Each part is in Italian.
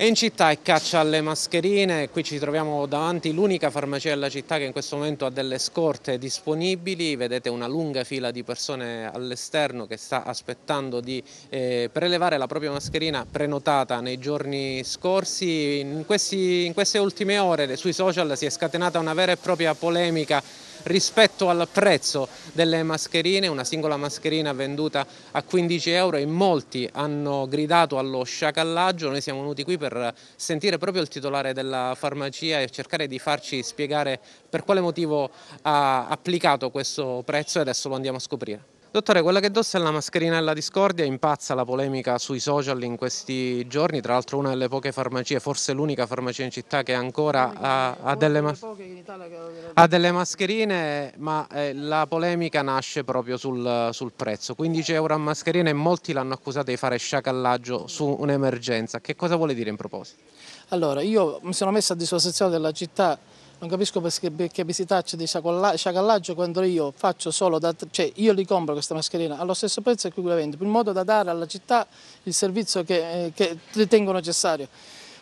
È in città è caccia alle mascherine, qui ci troviamo davanti l'unica farmacia della città che in questo momento ha delle scorte disponibili, vedete una lunga fila di persone all'esterno che sta aspettando di eh, prelevare la propria mascherina prenotata nei giorni scorsi. In, questi, in queste ultime ore sui social si è scatenata una vera e propria polemica rispetto al prezzo delle mascherine, una singola mascherina venduta a 15 euro e molti hanno gridato allo sciacallaggio, noi siamo venuti qui per sentire proprio il titolare della farmacia e cercare di farci spiegare per quale motivo ha applicato questo prezzo e adesso lo andiamo a scoprire. Dottore, quella che dossa è la mascherina alla discordia, impazza la polemica sui social in questi giorni, tra l'altro una delle poche farmacie, forse l'unica farmacia in città che ancora ha, ha, delle, mas ha delle, mascherine, ma eh, la polemica nasce proprio sul, sul, prezzo, 15 euro a mascherina e molti l'hanno accusata di fare sciacallaggio su un'emergenza, che cosa vuole dire in proposito? Allora, io mi sono messo a disposizione della città non capisco perché, perché mi si taccia di sciacallaggio quando io faccio solo, da, cioè io li compro questa mascherina allo stesso prezzo a qui la vendo, in modo da dare alla città il servizio che, eh, che ritengo necessario.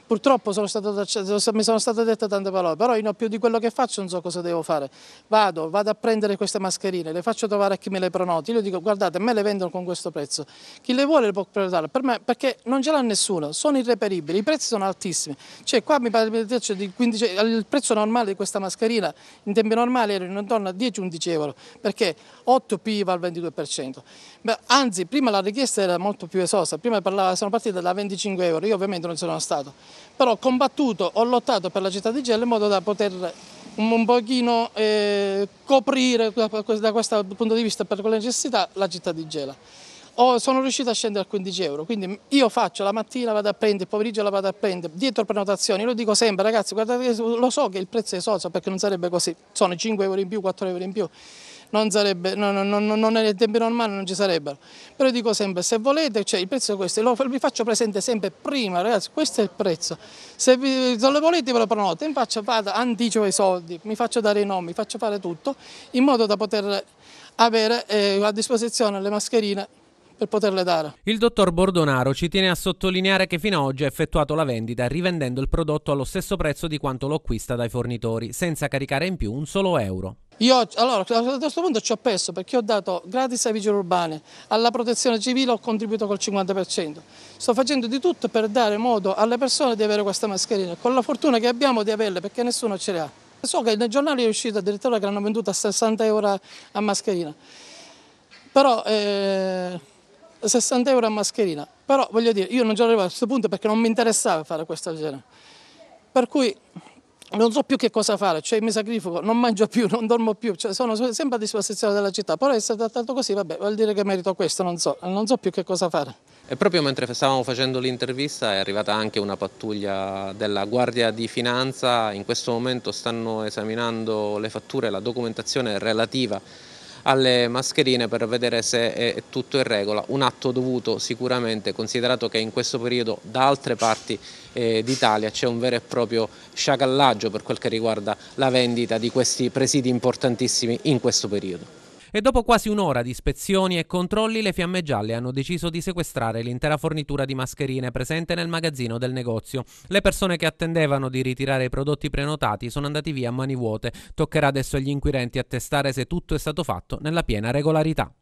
Purtroppo sono stato, mi sono state dette tante parole, però io più di quello che faccio non so cosa devo fare. Vado, vado a prendere queste mascherine, le faccio trovare a chi me le prenoti, io dico guardate, a me le vendono con questo prezzo. Chi le vuole le può prenotare, per me, perché non ce l'ha nessuno, sono irreperibili, i prezzi sono altissimi. Cioè qua mi pare cioè, di 15, il prezzo normale di questa mascherina in tempi normali era intorno a 10-11 euro, perché 8 P va al 22%. Beh, anzi, prima la richiesta era molto più esosa, prima parlava, sono partite da 25 euro, io ovviamente non sono stato. Però ho combattuto, ho lottato per la città di Gela in modo da poter un pochino eh, coprire da questo punto di vista per quelle necessità la città di Gela ho, sono riuscito a scendere a 15 euro, quindi io faccio la mattina vado a prendere, il pomeriggio la vado a prendere, dietro prenotazioni, lo dico sempre ragazzi, guardate, lo so che il prezzo è socio perché non sarebbe così, sono 5 euro in più, 4 euro in più, non sarebbe, no, no, no, non nei tempi normali non ci sarebbero, però dico sempre se volete, cioè il prezzo è questo, lo, vi faccio presente sempre prima ragazzi, questo è il prezzo, se, vi, se lo volete ve lo prenoto, in faccia vado, anticipo i soldi, mi faccio dare i nomi, faccio fare tutto in modo da poter avere eh, a disposizione le mascherine per poterle dare. Il dottor Bordonaro ci tiene a sottolineare che fino ad oggi ha effettuato la vendita rivendendo il prodotto allo stesso prezzo di quanto lo acquista dai fornitori, senza caricare in più un solo euro. Io allora, a questo punto ci ho perso perché ho dato gratis ai vigili urbani, alla protezione civile ho contribuito col 50%. Sto facendo di tutto per dare modo alle persone di avere questa mascherina, con la fortuna che abbiamo di averle perché nessuno ce le ha. So che nei giornali è uscito addirittura che l'hanno venduta a 60 euro a mascherina, però... Eh 60 euro a mascherina. Però voglio dire, io non già arrivato a questo punto perché non mi interessava fare questa genere. Per cui non so più che cosa fare, cioè mi sacrifico, non mangio più, non dormo più, cioè, sono sempre a disposizione della città, però è stato trattato così, vabbè, vuol dire che merito questo, non so, non so più che cosa fare. E proprio mentre stavamo facendo l'intervista è arrivata anche una pattuglia della Guardia di Finanza, in questo momento stanno esaminando le fatture e la documentazione relativa alle mascherine per vedere se è tutto in regola, un atto dovuto sicuramente considerato che in questo periodo da altre parti eh, d'Italia c'è un vero e proprio sciacallaggio per quel che riguarda la vendita di questi presidi importantissimi in questo periodo. E dopo quasi un'ora di ispezioni e controlli, le fiamme gialle hanno deciso di sequestrare l'intera fornitura di mascherine presente nel magazzino del negozio. Le persone che attendevano di ritirare i prodotti prenotati sono andati via a mani vuote. Toccherà adesso agli inquirenti attestare se tutto è stato fatto nella piena regolarità.